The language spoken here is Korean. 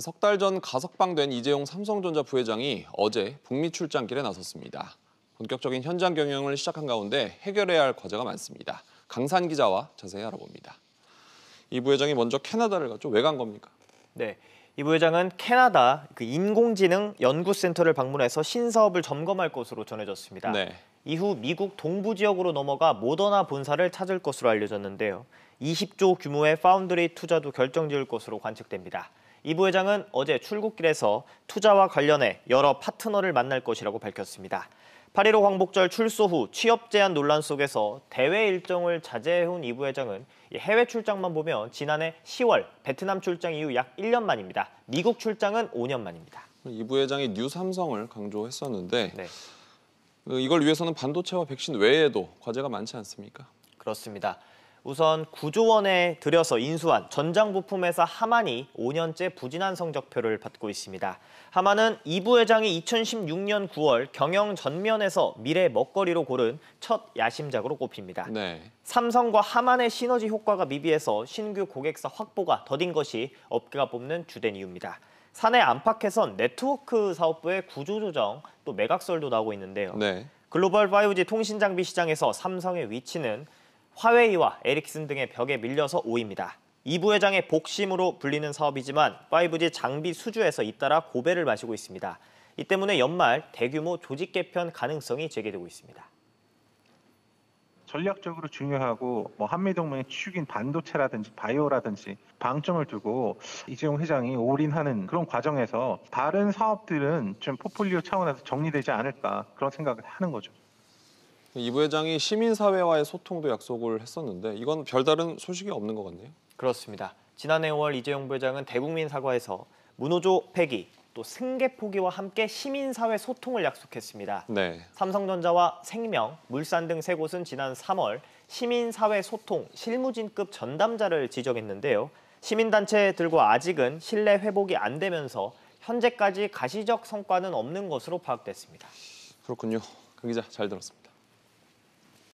석달 전 가석방된 이재용 삼성전자 부회장이 어제 북미 출장길에 나섰습니다. 본격적인 현장 경영을 시작한 가운데 해결해야 할 과제가 많습니다. 강산 기자와 자세히 알아봅니다. 이 부회장이 먼저 캐나다를 갔죠. 왜 간 겁니까? 네. 이 부회장은 캐나다 그 인공지능 연구센터를 방문해서 신사업을 점검할 것으로 전해졌습니다. 네. 이후 미국 동부 지역으로 넘어가 모더나 본사를 찾을 것으로 알려졌는데요. 20조 규모의 파운드리 투자도 결정 지을 것으로 관측됩니다. 이 부회장은 어제 출국길에서 투자와 관련해 여러 파트너를 만날 것이라고 밝혔습니다. 8.15 광복절 출소 후 취업 제한 논란 속에서 대외 일정을 자제해온 이 부회장은 해외 출장만 보면 지난해 10월 베트남 출장 이후 약 1년 만입니다. 미국 출장은 5년 만입니다. 이 부회장이 뉴 삼성을 강조했었는데 네. 그 이걸 위해서는 반도체와 백신 외에도 과제가 많지 않습니까? 그렇습니다. 우선 9조 원에 들여서 인수한 전장부품회사 하만이 5년째 부진한 성적표를 받고 있습니다. 하만은 이 부회장이 2016년 9월 경영 전면에서 미래 먹거리로 고른 첫 야심작으로 꼽힙니다. 네. 삼성과 하만의 시너지 효과가 미비해서 신규 고객사 확보가 더딘 것이 업계가 뽑는 주된 이유입니다. 사내 안팎에선 네트워크 사업부의 구조조정 또 매각설도 나오고 있는데요. 네. 글로벌 5G 통신 장비 시장에서 삼성의 위치는 화웨이와 에릭슨 등의 벽에 밀려서 5위입니다. 이 부회장의 복심으로 불리는 사업이지만 5G 장비 수주에서 잇따라 고배를 마시고 있습니다. 이 때문에 연말 대규모 조직 개편 가능성이 제기되고 있습니다. 전략적으로 중요하고 뭐 한미동맹의 축인 반도체라든지 바이오라든지 방점을 두고 이재용 회장이 올인하는 그런 과정에서 다른 사업들은 좀 포폴리오 차원에서 정리되지 않을까 그런 생각을 하는 거죠. 이 부회장이 시민사회와의 소통도 약속을 했었는데 이건 별다른 소식이 없는 것 같네요. 그렇습니다. 지난해 5월 이재용 부회장은 대국민 사과에서 문호조 폐기 또 승계 포기와 함께 시민사회 소통을 약속했습니다. 네. 삼성전자와 생명, 물산 등 세 곳은 지난 3월 시민사회 소통 실무진급 전담자를 지정했는데요. 시민단체들과 아직은 신뢰 회복이 안 되면서 현재까지 가시적 성과는 없는 것으로 파악됐습니다. 그렇군요. 그 기자 잘 들었습니다.